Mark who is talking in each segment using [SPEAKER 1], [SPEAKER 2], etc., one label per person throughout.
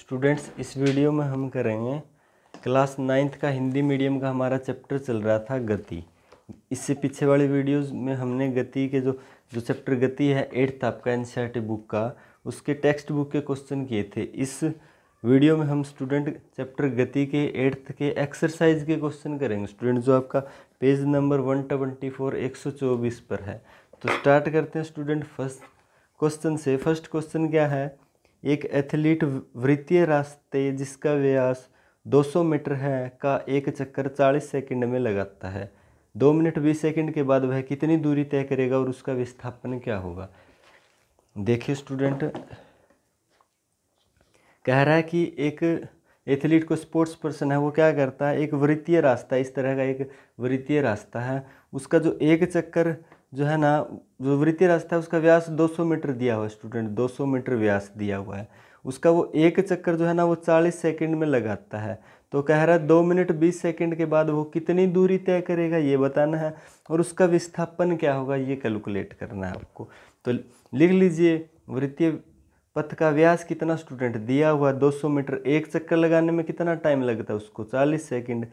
[SPEAKER 1] students इस video में हम करेंगे क्लास नाइन्थ का हिंदी मीडियम का हमारा चैप्टर चल रहा था गति इससे पीछे वाले वीडियोस में हमने गति के जो जो चैप्टर गति है एट्थ आपका एन बुक का उसके टेक्स्ट बुक के क्वेश्चन किए थे इस वीडियो में हम स्टूडेंट चैप्टर गति के एट्थ के एक्सरसाइज के क्वेश्चन करेंगे स्टूडेंट जो आपका page number one twenty four एक सौ चौबीस पर है तो स्टार्ट करते हैं स्टूडेंट फर्स्ट क्वेश्चन से फर्स्ट क्वेश्चन क्या है एक एथलीट वृत्तीय रास्ते जिसका व्यास 200 मीटर है का एक चक्कर 40 सेकंड में लगाता है दो मिनट बीस सेकंड के बाद वह कितनी दूरी तय करेगा और उसका विस्थापन क्या होगा देखिए स्टूडेंट कह रहा है कि एक एथलीट को स्पोर्ट्स पर्सन है वो क्या करता है एक वृत्तीय रास्ता इस तरह का एक वृत्तीय रास्ता है उसका जो एक चक्कर जो है ना जो वृत्तीय रास्ता है उसका व्यास 200 मीटर दिया हुआ है स्टूडेंट 200 मीटर व्यास दिया हुआ है उसका वो एक चक्कर जो है ना वो 40 सेकंड में लगाता है तो कह रहा है दो मिनट बीस सेकंड के बाद वो कितनी दूरी तय करेगा ये बताना है और उसका विस्थापन क्या होगा ये कैलकुलेट करना है आपको तो लिख लीजिए वृत्तीय पथ का व्यास कितना स्टूडेंट दिया हुआ 200 मीटर एक चक्कर लगाने में कितना टाइम लगता है उसको चालीस सेकेंड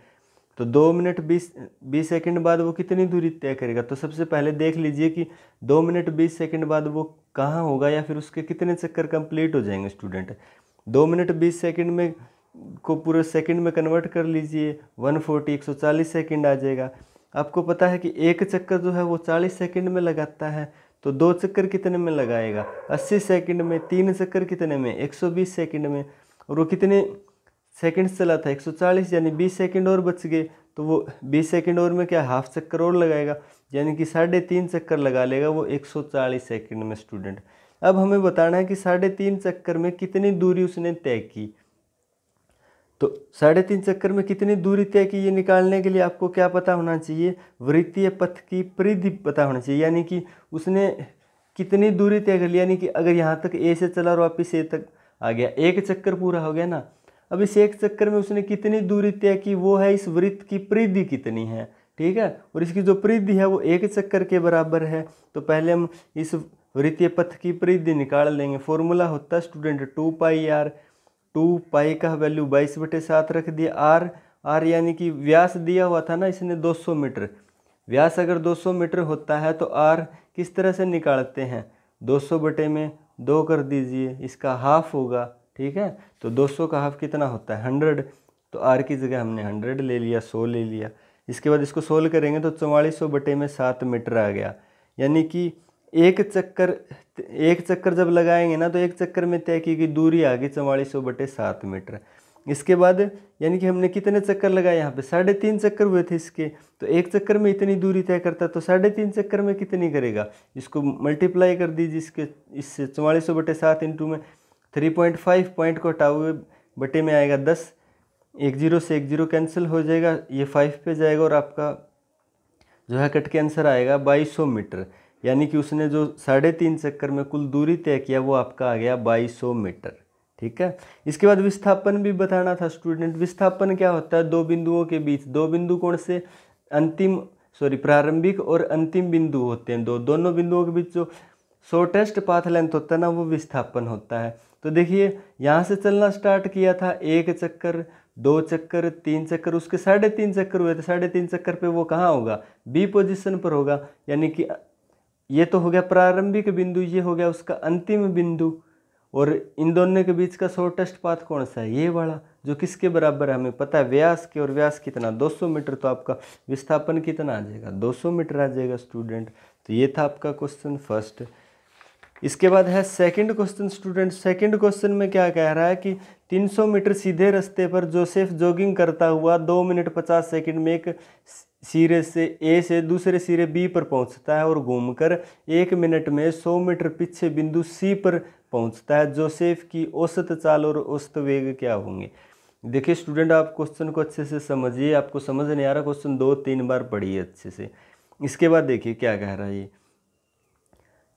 [SPEAKER 1] तो दो मिनट बीस बीस सेकेंड बाद वो कितनी दूरी तय करेगा तो सबसे पहले देख लीजिए कि दो मिनट बीस सेकेंड बाद वो कहाँ होगा या फिर उसके कितने चक्कर कंप्लीट हो जाएंगे स्टूडेंट दो मिनट बीस सेकेंड में को पूरे सेकेंड में कन्वर्ट कर लीजिए वन फोर्टी एक सौ चालीस सेकेंड आ जाएगा आपको पता है कि एक चक्कर जो है वो चालीस सेकेंड में लगाता है तो दो चक्कर कितने में लगाएगा अस्सी सेकेंड में तीन चक्कर कितने में एक सौ बीस सेकेंड में और वो कितने सेकंड्स चला था 140 यानी 20 सेकंड और बच गए तो वो 20 सेकंड और में क्या हाफ चक्कर और लगाएगा यानी कि साढ़े तीन चक्कर लगा लेगा वो 140 सेकंड में स्टूडेंट अब हमें बताना है कि साढ़े तीन चक्कर में कितनी दूरी उसने तय की तो साढ़े तीन चक्कर में कितनी दूरी तय की ये निकालने के लिए आपको क्या पता होना चाहिए वृत्तीय पथ की परिधि पता होना चाहिए यानी कि उसने कितनी दूरी तय कर ली यानी कि अगर यहाँ तक ए से चला और वापिस ए तक आ गया एक चक्कर पूरा हो गया ना अब इस एक चक्कर में उसने कितनी दूरी तय की वो है इस वृत्त की परिधि कितनी है ठीक है और इसकी जो परिधि है वो एक चक्कर के बराबर है तो पहले हम इस वृत्तीय पथ की परिधि निकाल लेंगे फॉर्मूला होता है student two pi r two pi का वैल्यू बाईस बटे सात रख दिया आर आर यानी कि व्यास दिया हुआ था ना इसने 200 मीटर व्यास अगर 200 मीटर होता है तो आर किस तरह से निकालते हैं 200 बटे में दो कर दीजिए इसका हाफ होगा ठीक है तो 200 का हाफ कितना होता है 100 तो आर की जगह हमने 100 ले लिया 100 ले लिया इसके बाद इसको सोल्व करेंगे तो चौवालीस सौ बटे में सात मीटर आ गया यानी कि एक चक्कर एक चक्कर जब लगाएंगे ना तो एक चक्कर में तय की गई दूरी आ गई चौवालीस सौ बटे सात मीटर इसके बाद यानी कि हमने कितने चक्कर लगाए यहाँ पे साढ़े तीन चक्कर हुए थे इसके तो एक चक्कर में इतनी दूरी तय करता तो साढ़े तीन चक्कर में कितनी करेगा इसको मल्टीप्लाई कर दीजिए इसके इससे चौवालीस सौ बटे सात इंटू में थ्री पॉइंट फाइव पॉइंट को टाउ बटे में आएगा दस एक जीरो से एक जीरो कैंसिल हो जाएगा ये फाइव पे जाएगा और आपका जो है कट के आंसर आएगा बाईस सौ मीटर यानी कि उसने जो साढ़े तीन चक्कर में कुल दूरी तय किया वो आपका आ गया बाईस सौ मीटर ठीक है इसके बाद विस्थापन भी बताना था स्टूडेंट विस्थापन क्या होता है दो बिंदुओं के बीच दो बिंदु कौन से अंतिम सॉरी प्रारंभिक और अंतिम बिंदु होते हैं दो दोनों बिंदुओं के बीच जो शॉर्टेस्ट पाथ लेंथ होता है ना वो विस्थापन होता है तो देखिए यहाँ से चलना स्टार्ट किया था एक चक्कर दो चक्कर तीन चक्कर उसके साढ़े तीन चक्कर हुए थे साढ़े तीन चक्कर पे वो कहाँ होगा बी पोजीशन पर होगा यानी कि ये तो हो गया प्रारंभिक बिंदु ये हो गया उसका अंतिम बिंदु और इन दोनों के बीच का शॉर्टेस्ट पाथ कौन सा है ये वाला जो किसके बराबर है हमें पता है व्यास के और व्यास कितना 200 मीटर तो आपका विस्थापन कितना आ जाएगा 200 मीटर आ जाएगा स्टूडेंट तो ये था आपका क्वेश्चन फर्स्ट इसके बाद है second question student second question में क्या कह रहा है कि 300 मीटर सीधे रास्ते पर जोसेफ जॉगिंग करता हुआ दो मिनट पचास सेकंड में एक सिरे से ए से दूसरे सिरे बी पर पहुंचता है और घूमकर एक मिनट में 100 मीटर पीछे बिंदु सी पर पहुंचता है जोसेफ की औसत चाल और औसत वेग क्या होंगे देखिए स्टूडेंट आप क्वेश्चन को अच्छे से समझिए आपको समझ नहीं आ रहा क्वेश्चन दो तीन बार पढ़िए अच्छे से इसके बाद देखिए क्या कह रहा है ये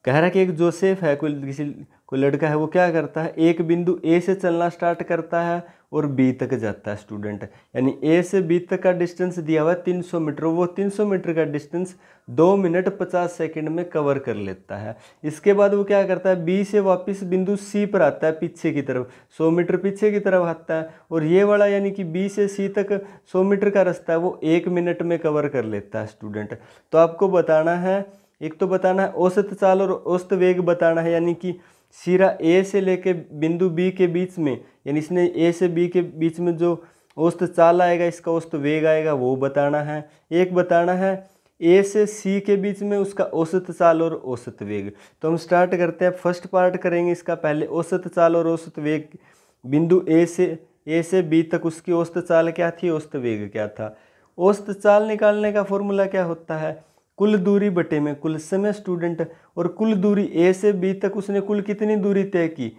[SPEAKER 1] कह रहा है कि एक जोसेफ है कोई किसी कोई लड़का है वो क्या करता है एक बिंदु ए से चलना स्टार्ट करता है और बी तक जाता है स्टूडेंट यानी ए से बी तक का डिस्टेंस दिया हुआ है तीन सौ मीटर वो तीन सौ मीटर का डिस्टेंस दो मिनट पचास सेकंड में कवर कर लेता है इसके बाद वो क्या करता है बी से वापस बिंदु सी पर आता है पीछे की तरफ सौ मीटर पीछे की तरफ आता है और ये वाला यानी कि बी से सी तक सौ मीटर का रास्ता है वो एक मिनट में कवर कर लेता है स्टूडेंट तो आपको बताना है एक तो बताना है औसत चाल और औसत वेग बताना है यानी कि सिरा ए से लेके बिंदु बी के बीच में यानी इसने ए से बी के बीच में जो औसत चाल आएगा इसका औसत वेग आएगा वो बताना है एक बताना है ए से सी के बीच में उसका औसत चाल और औसत वेग तो हम स्टार्ट करते हैं फर्स्ट पार्ट करेंगे इसका पहले औसत चाल और औसत वेग बिंदु ए से ए से बी तक उसकी औसत चाल क्या थी औसत वेग क्या था औसत चाल निकालने का फॉर्मूला क्या होता है कुल दूरी बटे में कुल समय स्टूडेंट और कुल दूरी ए से बी तक उसने कुल कितनी दूरी तय की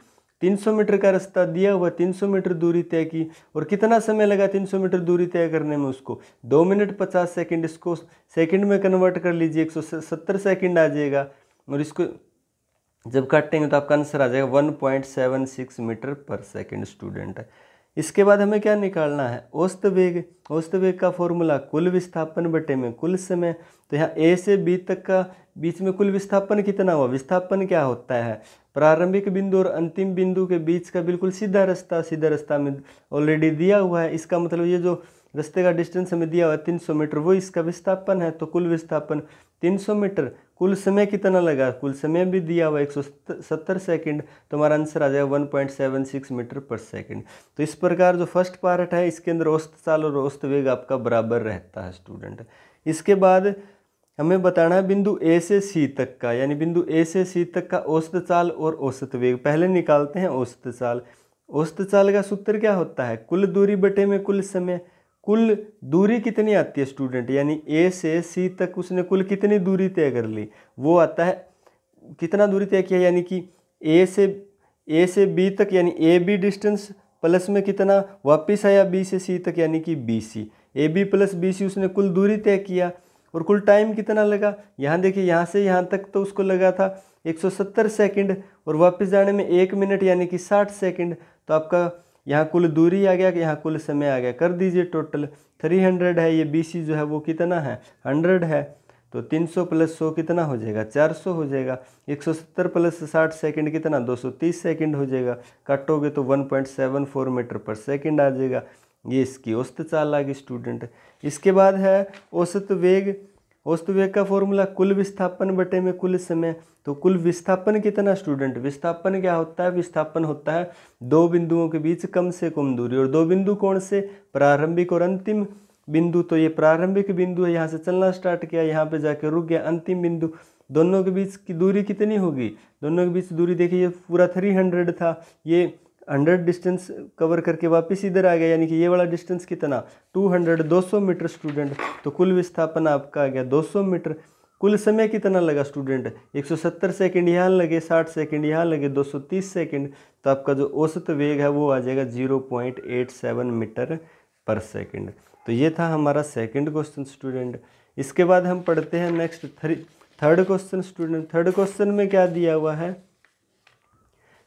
[SPEAKER 1] 300 मीटर का रास्ता दिया हुआ 300 मीटर दूरी तय की और कितना समय लगा 300 मीटर दूरी तय करने में उसको दो मिनट पचास सेकंड इसको सेकंड में कन्वर्ट कर लीजिए 170 सेकंड आ जाएगा और इसको जब काटेंगे तो आपका आंसर आ जाएगा 1.76 मीटर पर सेकंड स्टूडेंट है इसके बाद हमें क्या निकालना है औस्त वेग औस्त वेग का फॉर्मूला कुल विस्थापन बटे में कुल समय तो यहाँ ए से बी तक का बीच में कुल विस्थापन कितना हुआ विस्थापन क्या होता है प्रारंभिक बिंदु और अंतिम बिंदु के बीच का बिल्कुल सीधा रास्ता सीधा रास्ता में ऑलरेडी दिया हुआ है इसका मतलब ये जो रस्ते का डिस्टेंस हमें दिया हुआ है तीन मीटर वो इसका विस्थापन है तो कुल विस्थापन 300 मीटर कुल समय कितना लगा कुल समय भी दिया हुआ एक सौ सत्तर सेकेंड तो हमारा आंसर आ जाएगा 1.76 मीटर पर सेकेंड तो इस प्रकार जो फर्स्ट पार्ट है इसके अंदर औस्त साल और औस्त वेग आपका बराबर रहता है स्टूडेंट इसके बाद हमें बताना है बिंदु ए से सी तक का यानी बिंदु ए से सी तक का औस्त चाल और औसत वेग पहले निकालते हैं औस्त चाल औस्त चाल का सूत्र क्या होता है कुल दूरी बटे में कुल समय कुल दूरी कितनी आती है स्टूडेंट यानी ए से सी तक उसने कुल कितनी दूरी तय कर ली वो आता है कितना दूरी तय किया यानी कि ए से ए से बी तक यानी ए बी डिस्टेंस प्लस में कितना वापस आया बी से सी तक यानी कि B C A B plus B C उसने कुल दूरी तय किया और कुल टाइम कितना लगा यहाँ देखिए यहाँ से यहाँ तक तो उसको लगा था 170 सेकंड और वापस जाने में एक मिनट यानी कि 60 सेकंड तो आपका यहाँ कुल दूरी आ गया यहाँ कुल समय आ गया कर दीजिए टोटल थ्री हंड्रेड है ये बी सी जो है वो कितना है हंड्रेड है तो तीन सौ प्लस सौ कितना हो जाएगा चार सौ हो जाएगा एक सौ सत्तर प्लस साठ सेकेंड कितना दो सौ तीस सेकेंड हो जाएगा काटोगे तो one point seven four metre पर सेकेंड आ जाएगा ये इसकी औसत चाल आ गई स्टूडेंट इसके बाद है औसत वेग वस्तुवेग वेग का फॉर्मूला कुल विस्थापन बटे में कुल समय तो कुल विस्थापन कितना स्टूडेंट विस्थापन क्या होता है विस्थापन होता है दो बिंदुओं के बीच कम से कम दूरी और दो बिंदु कौन से प्रारंभिक और अंतिम बिंदु तो ये प्रारंभिक बिंदु है यहाँ से चलना स्टार्ट किया यहाँ पे जाके रुक गया अंतिम बिंदु दोनों के बीच की दूरी कितनी होगी दोनों के बीच दूरी देखिए पूरा थ्री हंड्रेड था ये हंड्रेड डिस्टेंस कवर करके वापस इधर आ गया यानी कि ये वाला डिस्टेंस कितना टू हंड्रेड दो सौ मीटर स्टूडेंट तो कुल विस्थापन आपका आ गया दो सौ मीटर कुल समय कितना लगा स्टूडेंट 170 सेकंड यहाँ लगे 60 सेकंड यहाँ लगे 230 सेकंड तो आपका जो औसत वेग है वो आ जाएगा 0.87 मीटर पर सेकंड तो ये था हमारा सेकेंड क्वेश्चन स्टूडेंट इसके बाद हम पढ़ते हैं next three third question student third question में क्या दिया हुआ है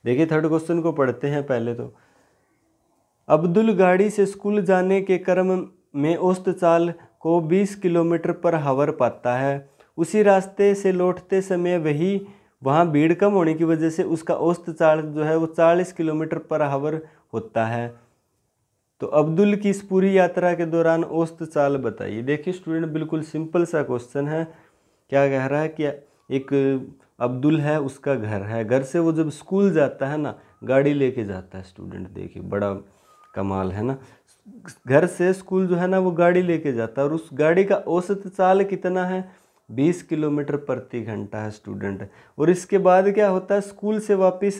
[SPEAKER 1] देखिए थर्ड क्वेश्चन को पढ़ते हैं पहले तो अब्दुल गाड़ी से स्कूल जाने के क्रम में औस्त चाल को 20 किलोमीटर पर हावर पाता है उसी रास्ते से लौटते समय वही वहाँ भीड़ कम होने की वजह से उसका औस्त चाल जो है वो 40 किलोमीटर पर हावर होता है तो अब्दुल की इस पूरी यात्रा के दौरान औस्त चाल बताइए देखिए स्टूडेंट बिल्कुल सिंपल सा क्वेश्चन है क्या कह रहा है कि एक अब्दुल है उसका घर है घर से वो जब स्कूल जाता है ना गाड़ी लेके जाता है स्टूडेंट देखिए बड़ा कमाल है ना घर से स्कूल जो है ना वो गाड़ी लेके जाता है और उस गाड़ी का औसत चाल कितना है बीस किलोमीटर प्रति घंटा है स्टूडेंट और इसके बाद क्या होता है स्कूल से वापस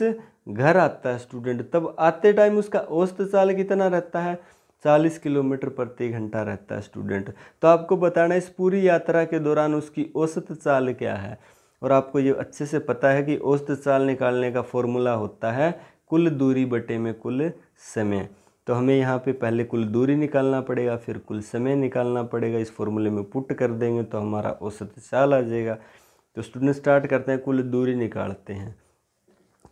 [SPEAKER 1] घर आता है स्टूडेंट तब आते टाइम उसका औसत चाल कितना रहता है चालीस किलोमीटर प्रति घंटा रहता है स्टूडेंट तो आपको बताना इस पूरी यात्रा के दौरान उसकी औसत चाल क्या है और आपको ये अच्छे से पता है कि औसत चाल निकालने का फॉर्मूला होता है कुल दूरी बटे में कुल समय तो हमें यहाँ पे पहले कुल दूरी निकालना पड़ेगा फिर कुल समय निकालना पड़ेगा इस फॉर्मूले में पुट कर देंगे तो हमारा औसत चाल आ जाएगा तो स्टूडेंट स्टार्ट करते हैं कुल दूरी निकालते हैं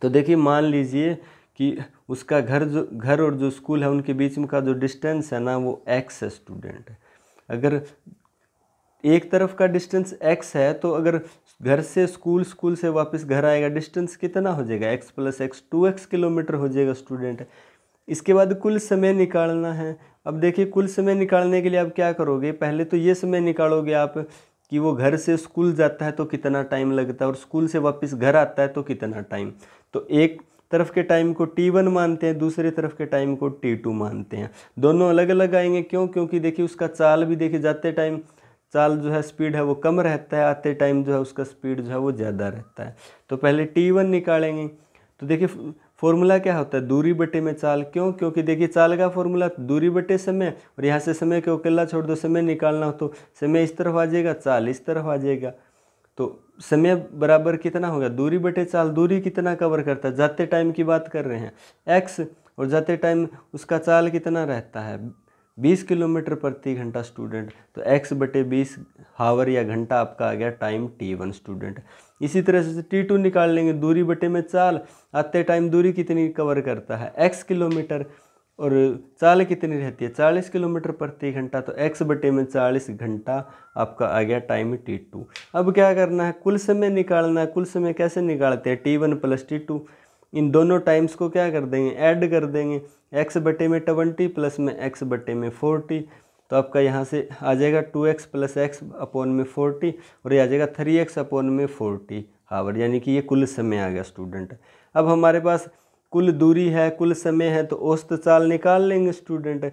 [SPEAKER 1] तो देखिए मान लीजिए कि उसका घर जो घर और जो स्कूल है उनके बीच में का जो डिस्टेंस है ना वो एक्स है स्टूडेंट अगर एक तरफ का डिस्टेंस x है तो अगर घर से स्कूल स्कूल से वापस घर आएगा डिस्टेंस कितना हो जाएगा x plus x two x kilometre हो जाएगा स्टूडेंट इसके बाद कुल समय निकालना है अब देखिए कुल समय निकालने के लिए आप क्या करोगे पहले तो ये समय निकालोगे आप कि वो घर से स्कूल जाता है तो कितना टाइम लगता है और स्कूल से वापस घर आता है तो कितना टाइम तो एक तरफ के टाइम को टी वन मानते हैं दूसरी तरफ के टाइम को टी टू मानते हैं दोनों अलग अलग आएंगे क्यों क्योंकि देखिए उसका चाल भी देखिए जाते टाइम चाल जो है स्पीड है वो कम रहता है आते टाइम जो है उसका स्पीड जो है वो ज़्यादा रहता है तो पहले टी वन निकालेंगे तो देखिए फॉर्मूला क्या होता है दूरी बटे में चाल क्यों क्योंकि देखिए चाल का फॉर्मूला दूरी बटे समय और यहाँ से समय को अकेला छोड़ दो समय निकालना हो तो समय इस तरफ आ जाएगा चाल इस तरफ आ जाएगा तो समय बराबर कितना होगा दूरी बटे चाल दूरी कितना कवर करता है जाते टाइम की बात कर रहे हैं एक्स और जाते टाइम उसका चाल कितना रहता है 20 किलोमीटर प्रति घंटा स्टूडेंट तो x बटे बीस हावर या घंटा आपका आ गया टाइम t1 स्टूडेंट इसी तरह से t2 निकाल लेंगे दूरी बटे में चाल आते टाइम दूरी कितनी कवर करता है x किलोमीटर और चाल कितनी रहती है 40 किलोमीटर प्रति घंटा तो x बटे में 40 घंटा आपका आ गया टाइम t2 अब क्या करना है कुल समय निकालना है कुल समय कैसे निकालते हैं t one plus t two इन दोनों टाइम्स को क्या कर देंगे ऐड कर देंगे एक्स बटे में ट्वेंटी प्लस में एक्स बटे में फोर्टी तो आपका यहाँ से आ जाएगा two x plus x upon में फोर्टी और ये आ जाएगा थ्री एक्स अपॉन में फोर्टी हावर यानी कि ये कुल समय आ गया स्टूडेंट अब हमारे पास कुल दूरी है कुल समय है तो औस्त चाल निकाल लेंगे स्टूडेंट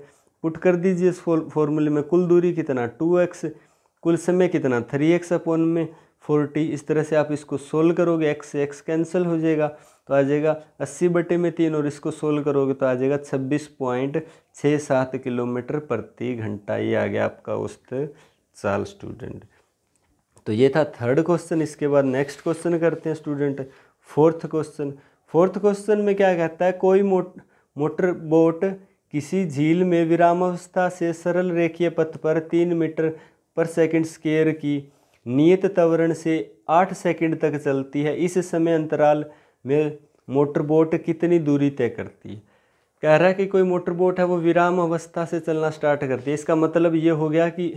[SPEAKER 1] पुट कर दीजिए इस फॉर्मूले में कुल दूरी कितना टू एक्स कुल समय कितना थ्री एक्स अपॉन में फोर्टी इस तरह से आप इसको सोल्व करोगे एक्स से एक्स कैंसिल हो जाएगा तो आ जाएगा अस्सी बटे में तीन और इसको सोल्व करोगे तो आ जाएगा छब्बीस पॉइंट छः सात किलोमीटर प्रति घंटा ये आ गया आपका उस चाल स्टूडेंट तो ये था थर्ड क्वेश्चन इसके बाद नेक्स्ट क्वेश्चन करते हैं student fourth question fourth question में क्या कहता है कोई मोट मोटर बोट किसी झील में विराम अवस्था से सरल रेखीय पथ पर तीन मीटर पर सेकंड स्केयर की नियत तवरण से आठ सेकंड तक चलती है इस समय अंतराल में मोटर बोट कितनी दूरी तय करती है कह रहा है कि कोई मोटर बोट है वो विराम अवस्था से चलना स्टार्ट करती है इसका मतलब ये हो गया कि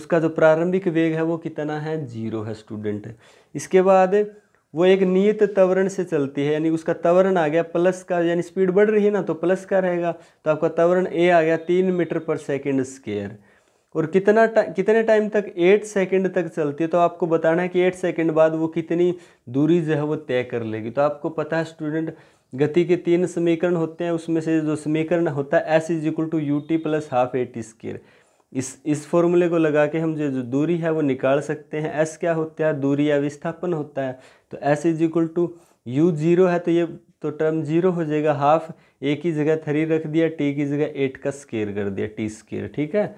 [SPEAKER 1] उसका जो प्रारंभिक वेग है वो कितना है जीरो है स्टूडेंट इसके बाद वो एक नियत तवरण से चलती है यानी उसका तवरण आ गया प्लस का यानी स्पीड बढ़ रही है ना तो प्लस का रहेगा तो आपका तवरण ए आ गया तीन मीटर पर सेकेंड स्केयर और कितना टा, कितने टाइम तक एट सेकंड तक चलती है तो आपको बताना है कि एट सेकंड बाद वो कितनी दूरी जो है वो तय कर लेगी तो आपको पता है स्टूडेंट गति के तीन समीकरण होते हैं उसमें से जो समीकरण होता है s is equal to u t plus half a t square इस इस फॉर्मूले को लगा के हम जो जो दूरी है वो निकाल सकते हैं एस क्या होता है दूरी या विस्थापन होता है तो s is equal to u zero है तो ये तो टर्म जीरो हो जाएगा हाफ ए की जगह थ्री रख दिया टी की जगह एट का स्केयर कर दिया टी स्केयर ठीक है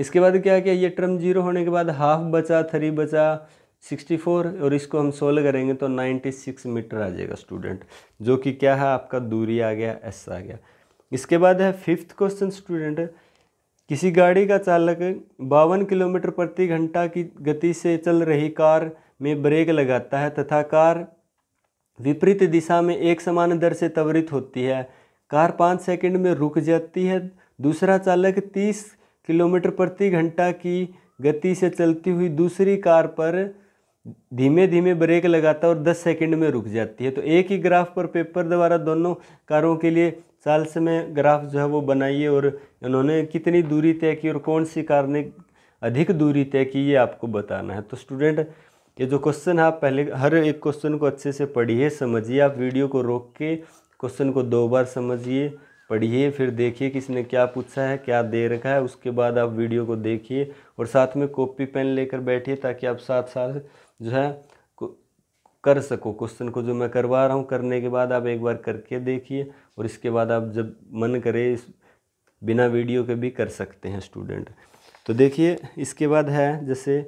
[SPEAKER 1] इसके बाद क्या क्या ये टर्म जीरो होने के बाद हाफ बचा थ्री बचा 64 और इसको हम सोल्व करेंगे तो 96 मीटर आ जाएगा स्टूडेंट जो कि क्या है आपका दूरी आ गया एस आ गया इसके बाद है फिफ्थ क्वेश्चन स्टूडेंट किसी गाड़ी का चालक बावन किलोमीटर प्रति घंटा की गति से चल रही कार में ब्रेक लगाता है तथा कार विपरीत दिशा में एक समान दर से त्वरित होती है कार पाँच सेकंड में रुक जाती है दूसरा चालक तीस किलोमीटर प्रति घंटा की गति से चलती हुई दूसरी कार पर धीमे धीमे ब्रेक लगाता है और 10 सेकंड में रुक जाती है तो एक ही ग्राफ पर पेपर द्वारा दोनों कारों के लिए साल समय ग्राफ जो है वो बनाइए और उन्होंने कितनी दूरी तय की और कौन सी कार ने अधिक दूरी तय की ये आपको बताना है तो स्टूडेंट ये जो क्वेश्चन है आप पहले हर एक क्वेश्चन को अच्छे से पढ़िए समझिए आप वीडियो को रोक के क्वेश्चन को दो बार समझिए पढ़िए फिर देखिए किसने क्या पूछा है क्या दे रखा है उसके बाद आप वीडियो को देखिए और साथ में कॉपी पेन लेकर बैठिए ताकि आप साथ साथ जो है कर सको क्वेश्चन को जो मैं करवा रहा हूँ करने के बाद आप एक बार करके देखिए और इसके बाद आप जब मन करे इस बिना वीडियो के भी कर सकते हैं स्टूडेंट तो देखिए इसके बाद है जैसे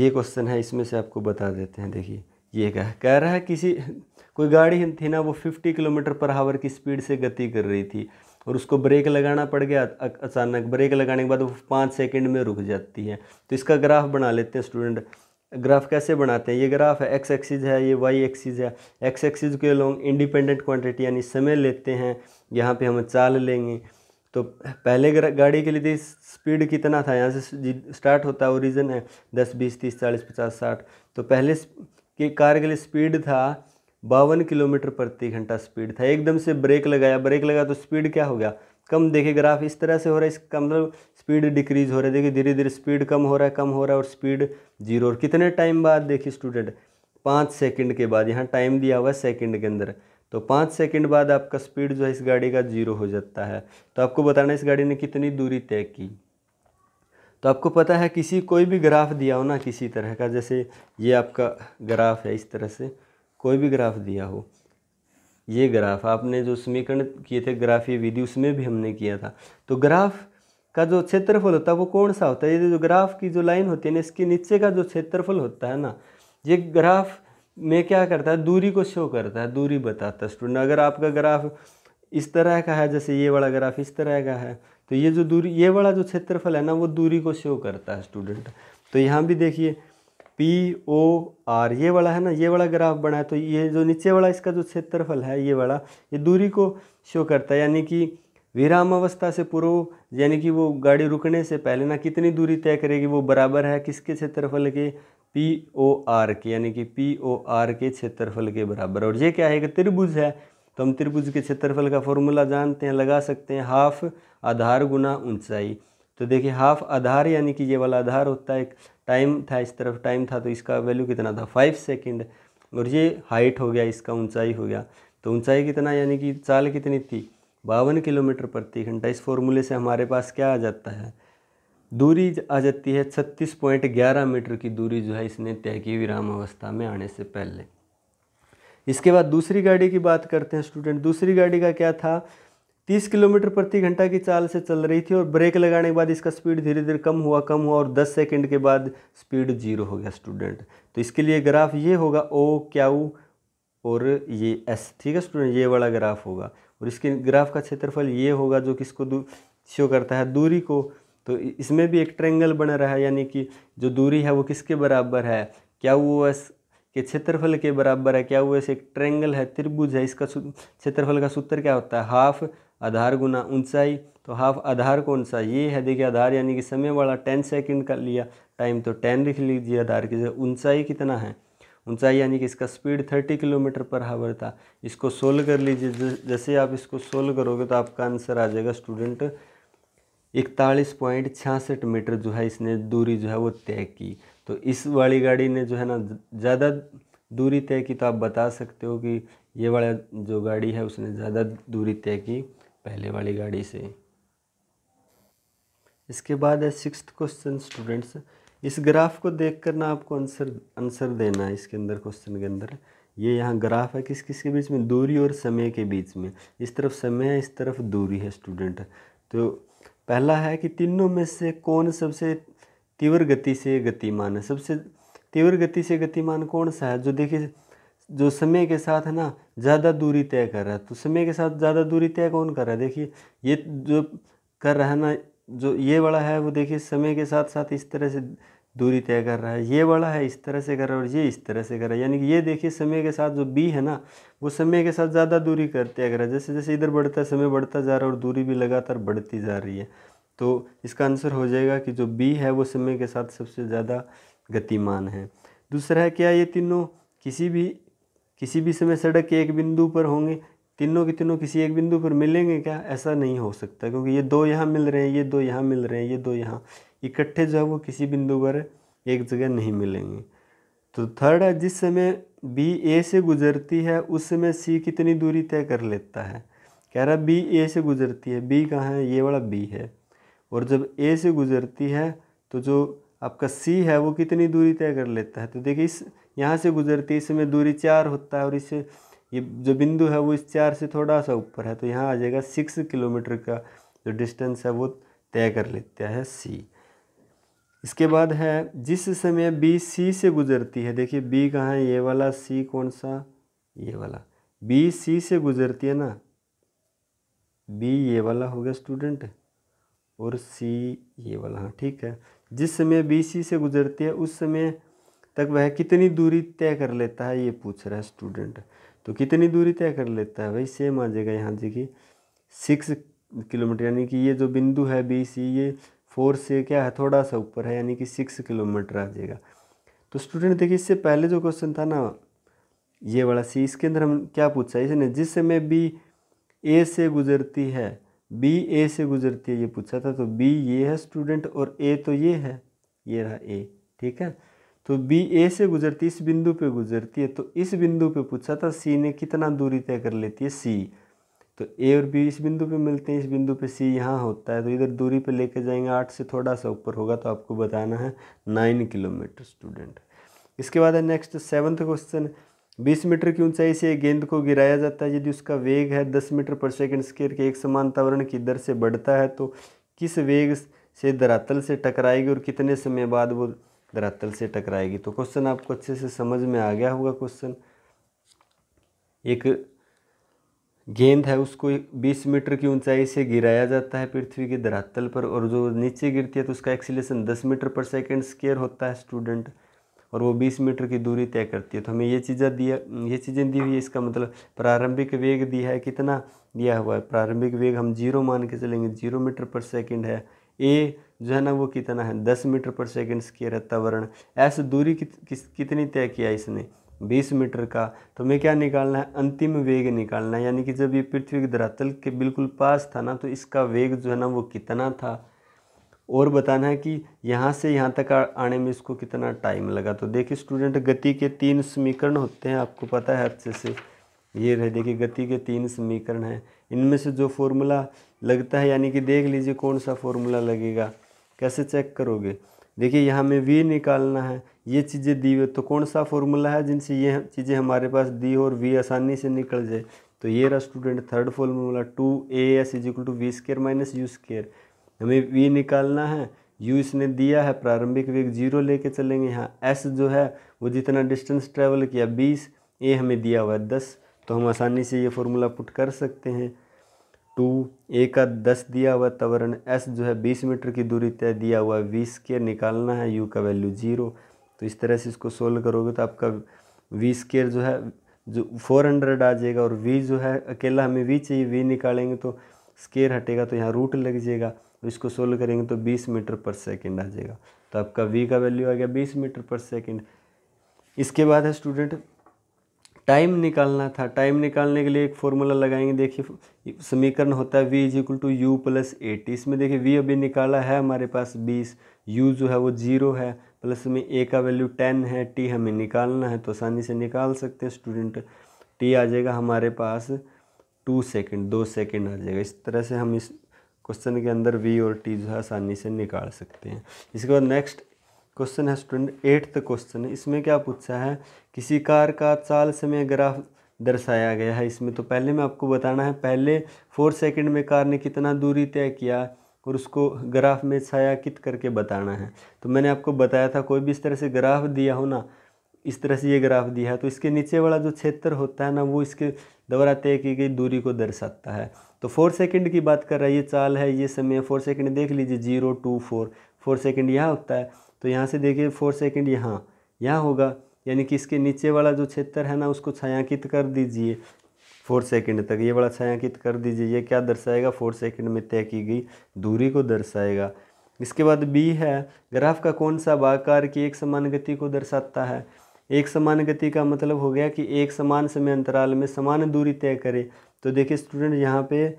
[SPEAKER 1] ये क्वेश्चन है इसमें से आपको बता देते हैं देखिए ये कह कह रहा है किसी कोई गाड़ी थी ना वो 50 किलोमीटर पर हावर की स्पीड से गति कर रही थी और उसको ब्रेक लगाना पड़ गया अचानक ब्रेक लगाने के बाद वो पाँच सेकेंड में रुक जाती है तो इसका ग्राफ बना लेते हैं स्टूडेंट ग्राफ कैसे बनाते हैं ये ग्राफ है एक्स एक्सिस है ये वाई एक्सिस है एक्स एक्सिस के लोग इंडिपेंडेंट क्वांटिटी यानी समय लेते हैं यहाँ पे हम चाल लेंगे तो पहले गाड़ी के लिए थी तो स्पीड कितना था यहाँ से स्टार्ट होता है ओरिजन है दस बीस तीस चालीस पचास साठ तो पहले के कार के लिए स्पीड था बावन किलोमीटर प्रति घंटा स्पीड था एकदम से ब्रेक लगाया ब्रेक लगा तो स्पीड क्या हो गया कम देखे ग्राफ इस तरह से हो रहा है इसका मतलब स्पीड डिक्रीज हो रहा है देखिए धीरे धीरे स्पीड कम हो रहा है कम हो रहा है और स्पीड जीरो और कितने टाइम बाद देखिए स्टूडेंट पाँच सेकंड के बाद यहाँ टाइम दिया हुआ है सेकंड के अंदर तो पाँच सेकंड बाद आपका स्पीड जो है इस गाड़ी का जीरो हो जाता है तो आपको बताना इस गाड़ी ने कितनी दूरी तय की तो आपको पता है किसी कोई भी ग्राफ दिया हो ना किसी तरह का जैसे ये आपका ग्राफ है इस तरह से कोई भी ग्राफ दिया हो ये ग्राफ आपने जो समीकरण किए थे ग्राफी विधि उसमें भी हमने किया था तो ग्राफ का जो क्षेत्रफल होता है वो कौन सा होता है ये जो ग्राफ की जो लाइन होती है ना इसके नीचे का जो क्षेत्रफल होता है ना ये ग्राफ में क्या करता है दूरी को शो करता है दूरी बताता है स्टूडेंट अगर आपका ग्राफ इस तरह का है जैसे ये वाला ग्राफ इस तरह का है तो ये जो दूरी ये वाला जो क्षेत्रफल है ना वो दूरी को शो करता है स्टूडेंट तो यहाँ भी देखिए पी ओ आर ये वाला है ना ये वाला ग्राफ बना है तो ये जो नीचे वाला इसका जो क्षेत्रफल है ये वाला ये दूरी को शो करता है यानी कि विराम अवस्था से पूर्व यानी कि वो गाड़ी रुकने से पहले ना कितनी दूरी तय करेगी वो बराबर है किसके क्षेत्रफल के पी ओ आर के यानी कि पी ओ आर के क्षेत्रफल के बराबर और ये क्या है कि त्रिभुज है तो हम त्रिभुज के क्षेत्रफल का फॉर्मूला जानते हैं लगा सकते हैं हाफ आधार गुना ऊंचाई तो देखिए हाफ आधार यानी कि ये वाला आधार होता है एक टाइम था इस तरफ टाइम था तो इसका वैल्यू कितना था फाइव सेकेंड और ये हाइट हो गया इसका ऊंचाई हो गया तो ऊंचाई कितना यानी कि चाल कितनी थी बावन किलोमीटर प्रति घंटा इस फॉर्मूले से हमारे पास क्या आ जाता है दूरी आ जाती है छत्तीस पॉइंट ग्यारह मीटर की दूरी जो है इसने तय की विराम अवस्था में आने से पहले इसके बाद दूसरी गाड़ी की बात करते हैं स्टूडेंट दूसरी गाड़ी का क्या था तीस किलोमीटर प्रति घंटा की चाल से चल रही थी और ब्रेक लगाने के बाद इसका स्पीड धीरे धीरे कम हुआ कम हुआ और दस सेकेंड के बाद स्पीड जीरो हो गया स्टूडेंट तो इसके लिए ग्राफ ये होगा ओ क्या और ये एस ठीक है स्टूडेंट ये वाला ग्राफ होगा और इसके ग्राफ का क्षेत्रफल ये होगा जो किसको शो करता है दूरी को तो इसमें भी एक ट्रेंगल बना रहा है यानी कि जो दूरी है वो किसके बराबर है क्या वो एस के क्षेत्रफल के बराबर है क्या वो एस एक ट्रेंगल है त्रिभुज है इसका क्षेत्रफल का सूत्र क्या होता है हाफ आधार गुना ऊंचाई तो हाफ आधार कौन सा ये है देखिए आधार यानी कि समय वाला टेन सेकेंड कर लिया टाइम तो टेन लिख लीजिए आधार की ऊंचाई कितना है ऊंचाई यानी कि इसका स्पीड थर्टी किलोमीटर पर हावर था इसको सोल्व कर लीजिए जैसे आप इसको सोल्व करोगे तो आपका आंसर आ जाएगा स्टूडेंट इकतालीस पॉइंट छियासठ मीटर जो है इसने दूरी जो है वो तय की तो इस वाली गाड़ी ने जो है ना ज़्यादा दूरी तय की तो आप बता सकते हो कि ये वाला जो गाड़ी है उसने ज़्यादा दूरी तय की पहले वाली गाड़ी से इसके बाद है सिक्स क्वेश्चन स्टूडेंट्स इस ग्राफ को देख कर ना आपको आंसर आंसर देना है इसके अंदर क्वेश्चन के अंदर ये यहाँ ग्राफ है किस किस के बीच में दूरी और समय के बीच में इस तरफ समय है इस तरफ दूरी है स्टूडेंट तो पहला है कि तीनों में से कौन सबसे तीव्र गति से गतिमान है सबसे तीव्र गति से गतिमान कौन सा है जो देखिए जो समय के साथ है ना ज़्यादा दूरी तय कर रहा है तो समय के साथ ज़्यादा दूरी तय कौन कर रहा है देखिए ये जो कर रहा है ना जो ये वाला है वो देखिए समय के साथ साथ इस तरह से दूरी तय कर रहा है ये वाला है इस तरह से कर रहा है और ये इस तरह से कर रहा है यानी कि ये देखिए समय के साथ जो बी है ना वो समय के साथ ज़्यादा दूरी कर कर तय रहा है जैसे जैसे इधर बढ़ता समय बढ़ता जा रहा है और दूरी भी लगातार बढ़ती जा रही है तो इसका आंसर हो जाएगा कि जो बी है वो समय के साथ सबसे ज़्यादा गतिमान है दूसरा है क्या ये तीनों किसी भी किसी भी समय सड़क के एक बिंदु पर होंगे तीनों के तीनों किसी एक बिंदु पर मिलेंगे क्या ऐसा नहीं हो सकता क्योंकि ये दो यहाँ मिल रहे हैं ये दो यहाँ मिल रहे हैं ये दो यहाँ इकट्ठे जो है वो किसी बिंदु पर एक जगह नहीं मिलेंगे तो थर्ड है जिस समय बी ए से गुजरती है उस समय सी कितनी दूरी तय कर लेता है कह रहा बी ए से गुजरती है बी कहाँ है ये वाला बी है और जब ए से गुजरती है तो जो आपका सी है वो कितनी दूरी तय कर लेता है तो देखिए इस यहाँ से गुजरती है इस समय दूरी चार होता है और इसे ये जो बिंदु है वो इस चार से थोड़ा सा ऊपर है तो यहाँ आ जाएगा सिक्स किलोमीटर का जो डिस्टेंस है वो तय कर लेता है सी इसके बाद है जिस समय बी सी से गुजरती है देखिए बी कहाँ है ये वाला सी कौन सा ये वाला बी सी से गुजरती है ना बी ये वाला हो गया स्टूडेंट और सी ये वाला हाँ ठीक है जिस समय बी सी से गुजरती है उस समय तक वह कितनी दूरी तय कर लेता है ये पूछ रहा है स्टूडेंट तो कितनी दूरी तय कर लेता है भाई सेम आ जाएगा यहाँ जी की सिक्स किलोमीटर यानी कि ये जो बिंदु है बी सी ये फोर से क्या है थोड़ा सा ऊपर है यानी कि सिक्स किलोमीटर आ जाएगा तो स्टूडेंट देखिए इससे पहले जो क्वेश्चन था ना ये वाला सी इसके अंदर हम क्या पूछा इसने जिस समय बी ए से गुजरती है बी ए से गुजरती है ये पूछा था तो बी ये है स्टूडेंट और ए तो ये है ये रहा ए ठीक है तो बी ए से गुजरती इस बिंदु पे गुजरती है तो इस बिंदु पे पूछा था सी ने कितना दूरी तय कर लेती है सी तो ए और बी इस बिंदु पे मिलते हैं इस बिंदु पे सी यहाँ होता है तो इधर दूरी पे लेके जाएंगे आठ से थोड़ा सा ऊपर होगा तो आपको बताना है नाइन किलोमीटर स्टूडेंट इसके बाद है नेक्स्ट सेवन्थ क्वेश्चन बीस मीटर की ऊंचाई से गेंद को गिराया जाता है यदि उसका वेग है दस मीटर पर सेकेंड स्केयर के एक समान तावरण की दर से बढ़ता है तो किस वेग से धरातल से टकराएगी और कितने समय बाद वो धरातल से टकराएगी तो क्वेश्चन आपको अच्छे से समझ में आ गया होगा क्वेश्चन एक गेंद है उसको 20 मीटर की ऊंचाई से गिराया जाता है पृथ्वी के धरातल पर और जो नीचे गिरती है तो उसका एक्सीलेशन 10 मीटर पर सेकेंड स्केयर होता है स्टूडेंट और वो 20 मीटर की दूरी तय करती है तो हमें ये चीज़ें दिया ये चीज़ें दी हुई है इसका मतलब प्रारंभिक वेग दिया है कितना दिया हुआ है प्रारंभिक वेग हम जीरो मान के चलेंगे जीरो मीटर पर सेकेंड है ए जो है ना वो कितना है दस मीटर पर सेकेंड स्केयर है तवरण ऐसे दूरी कित, किस, कितनी तय किया इसने बीस मीटर का तो हमें क्या निकालना है अंतिम वेग निकालना है यानी कि जब ये पृथ्वी के धरातल के बिल्कुल पास था ना तो इसका वेग जो है ना वो कितना था और बताना है कि यहाँ से यहाँ तक आने में इसको कितना टाइम लगा तो देखिए स्टूडेंट गति के तीन समीकरण होते हैं आपको पता है अच्छे से ये रहे देखिए गति के तीन समीकरण हैं इनमें से जो फॉर्मूला लगता है यानी कि देख लीजिए कौन सा फॉर्मूला लगेगा कैसे चेक करोगे देखिए यहाँ में वी निकालना है ये चीज़ें दी हुई तो कौन सा फॉर्मूला है जिनसे ये चीज़ें हमारे पास दी हो और वी आसानी से निकल जाए तो ये रहा student third formula two a s is equal to v square minus u square हमें वी निकालना है यू इसने दिया है प्रारंभिक वेग जीरो लेके चलेंगे यहाँ एस जो है वो जितना डिस्टेंस ट्रेवल किया बीस ए हमें दिया हुआ है दस तो हम आसानी से ये फॉर्मूला पुट कर सकते हैं टू ए का दस दिया हुआ तब एस जो है बीस मीटर की दूरी तय दिया हुआ है वी स्केयर निकालना है यू का वैल्यू जीरो तो इस तरह से इसको सोल्व करोगे तो आपका वी स्केयर जो है जो फोर हंड्रेड आ जाएगा और वी जो है अकेला हमें वी चाहिए वी निकालेंगे तो स्केयर हटेगा तो यहाँ रूट लग जाएगा तो इसको सोल्व करेंगे तो बीस मीटर पर सेकेंड आ जाएगा तो आपका वी का वैल्यू आ गया बीस मीटर पर सेकेंड इसके बाद है स्टूडेंट टाइम निकालना था टाइम निकालने के लिए एक फॉर्मूला लगाएंगे देखिए समीकरण होता है v is equal to u plus a t इसमें देखिए वी अभी निकाला है हमारे पास बीस यू जो है वो जीरो है प्लस में ए का वैल्यू टेन है टी हमें निकालना है तो आसानी से निकाल सकते हैं स्टूडेंट टी आ जाएगा हमारे पास टू सेकेंड दो सेकेंड आ जाएगा इस तरह से हम इस क्वेश्चन के अंदर वी और टी जो है आसानी से निकाल सकते हैं इसके बाद नेक्स्ट क्वेश्चन है स्टूडेंट एट्थ क्वेश्चन इसमें क्या पूछा है किसी कार का चाल समय ग्राफ दर्शाया गया है इसमें तो पहले मैं आपको बताना है पहले फोर सेकंड में कार ने कितना दूरी तय किया और उसको ग्राफ में छाया कित करके बताना है तो मैंने आपको बताया था कोई भी इस तरह से ग्राफ दिया हो ना इस तरह से ये ग्राफ दिया है तो इसके नीचे वाला जो क्षेत्र होता है ना वो इसके द्वारा तय की गई दूरी को दर्शाता है तो फोर सेकंड की बात कर रहा है ये चाल है ये समय फोर सेकंड देख लीजिए zero two four four second यहाँ होता है तो यहाँ से देखिए फोर सेकेंड यहाँ यहाँ होगा यानी कि इसके नीचे वाला जो क्षेत्र है ना उसको छायांकित कर दीजिए फोर सेकेंड तक ये वाला छायांकित कर दीजिए ये क्या दर्शाएगा फोर सेकेंड में तय की गई दूरी को दर्शाएगा इसके बाद बी है ग्राफ का कौन सा बाकार की एक समान गति को दर्शाता है एक समान गति का मतलब हो गया कि एक समान समय अंतराल में समान दूरी तय करे तो देखिए स्टूडेंट यहाँ पर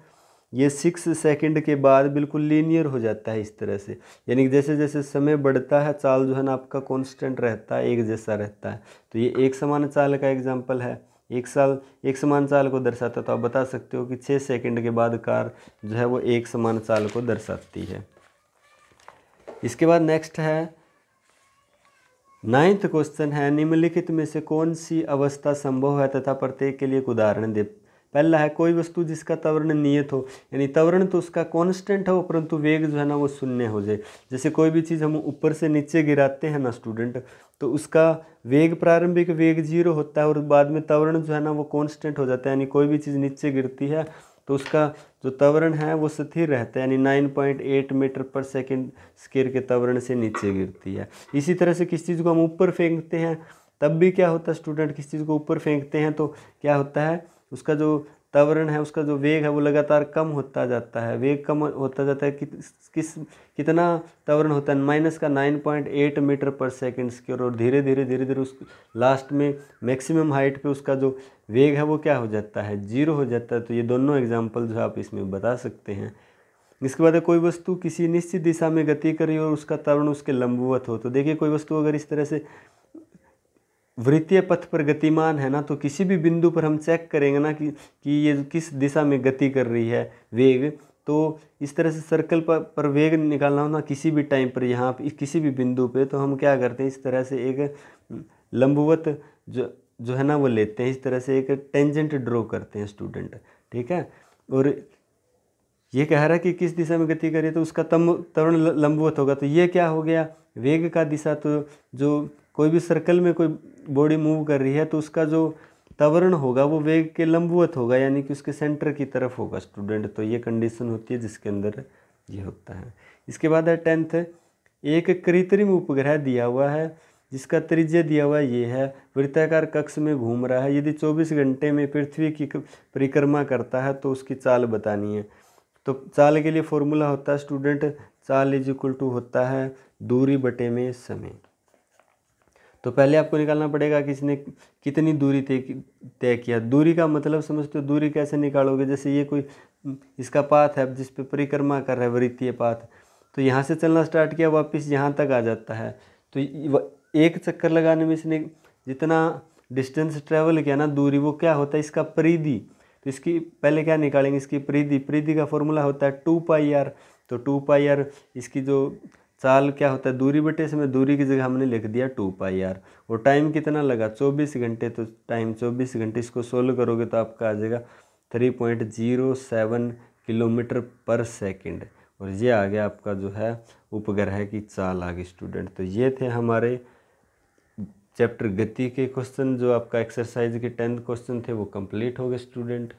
[SPEAKER 1] ये सिक्स सेकंड के बाद बिल्कुल लीनियर हो जाता है इस तरह से यानी जैसे जैसे समय बढ़ता है चाल जो है ना आपका कॉन्स्टेंट रहता है एक जैसा रहता है तो ये एक समान चाल का एग्जाम्पल है एक साल एक समान चाल को दर्शाता तो आप बता सकते हो कि छः सेकंड के बाद कार जो है वो एक समान चाल को दर्शाती है इसके बाद नेक्स्ट है नाइन्थ क्वेश्चन है निम्नलिखित में से कौन सी अवस्था संभव है तथा प्रत्येक के लिए एक उदाहरण दे पहला है कोई वस्तु जिसका त्वरण नियत हो यानी त्वरण तो उसका कांस्टेंट हो परंतु वेग जो है ना वो शून्य हो जाए जैसे कोई भी चीज़ हम ऊपर से नीचे गिराते हैं ना स्टूडेंट तो उसका वेग प्रारंभिक वेग जीरो होता है और बाद में त्वरण जो है ना वो कॉन्स्टेंट हो जाता है यानी कोई भी चीज़ नीचे गिरती है तो उसका जो त्वरण है वो स्थिर रहता है यानी 9.8 मीटर पर सेकंड स्केयर के त्वरण से नीचे गिरती है इसी तरह से किस चीज़ को हम ऊपर फेंकते हैं तब भी क्या होता है स्टूडेंट किस चीज़ को ऊपर फेंकते हैं तो क्या होता है उसका जो त्वरण है उसका जो वेग है वो लगातार कम होता जाता है वेग कम होता जाता है कि, किस कितना त्वरण होता है माइनस का नाइन पॉइंट एट मीटर पर सेकंड की और धीरे धीरे धीरे धीरे उस लास्ट में मैक्सिमम हाइट पे उसका जो वेग है वो क्या हो जाता है जीरो हो जाता है तो ये दोनों एग्जाम्पल जो आप इसमें बता सकते हैं इसके बाद कोई वस्तु किसी निश्चित दिशा में गति करी और उसका तवरण उसके लंबवत हो तो देखिए कोई वस्तु अगर इस तरह से वृत्तीय पथ पर गतिमान है ना तो किसी भी बिंदु पर हम चेक करेंगे ना कि कि ये किस दिशा में गति कर रही है वेग तो इस तरह से सर्कल पर पर वेग निकालना हो ना किसी भी टाइम पर यहाँ किसी भी बिंदु पे तो हम क्या करते हैं इस तरह से एक लंबवत जो जो है ना वो लेते हैं इस तरह से एक टेंजेंट ड्रॉ करते हैं स्टूडेंट ठीक है और ये कह रहा है कि किस दिशा में गति करिए तो उसका तम तरण लंबवत होगा तो ये क्या हो गया वेग का दिशा तो जो कोई भी सर्कल में कोई बॉडी मूव कर रही है तो उसका जो तवरण होगा वो वेग के लंबवत होगा यानी कि उसके सेंटर की तरफ होगा स्टूडेंट तो ये कंडीशन होती है जिसके अंदर ये होता है इसके बाद है टेंथ एक कृत्रिम उपग्रह दिया हुआ है जिसका त्रिज्य दिया हुआ ये है वृत्ताकार कक्ष में घूम रहा है यदि 24 घंटे में पृथ्वी की परिक्रमा करता है तो उसकी चाल बतानी है तो चाल के लिए फॉर्मूला होता है स्टूडेंट चाल इज इक्वल टू होता है दूरी बटे में समय तो पहले आपको निकालना पड़ेगा कि इसने कितनी दूरी तय तय किया दूरी का मतलब समझते हो दूरी कैसे निकालोगे जैसे ये कोई इसका पाथ है जिस पर परिक्रमा कर रहा है वृत्तीय पाथ तो यहाँ से चलना स्टार्ट किया वापस यहाँ तक आ जाता है तो एक चक्कर लगाने में इसने जितना डिस्टेंस ट्रैवल किया ना दूरी वो क्या होता है इसका परिधि तो इसकी पहले क्या निकालेंगे इसकी परिधि परिधि का फॉर्मूला होता है टू पाई आर तो टू पाई आर इसकी जो चाल क्या होता है दूरी बटे समय दूरी की जगह हमने लिख दिया टू पाई आर और टाइम कितना लगा चौबीस घंटे तो टाइम चौबीस घंटे इसको सोल्व करोगे तो आपका आ जाएगा three point zero seven kilometre पर सेकंड और ये आ गया आपका जो है उपग्रह की चाल आ गई स्टूडेंट तो ये थे हमारे चैप्टर गति के क्वेश्चन जो आपका एक्सरसाइज के टेंथ क्वेश्चन थे वो कम्प्लीट हो गए स्टूडेंट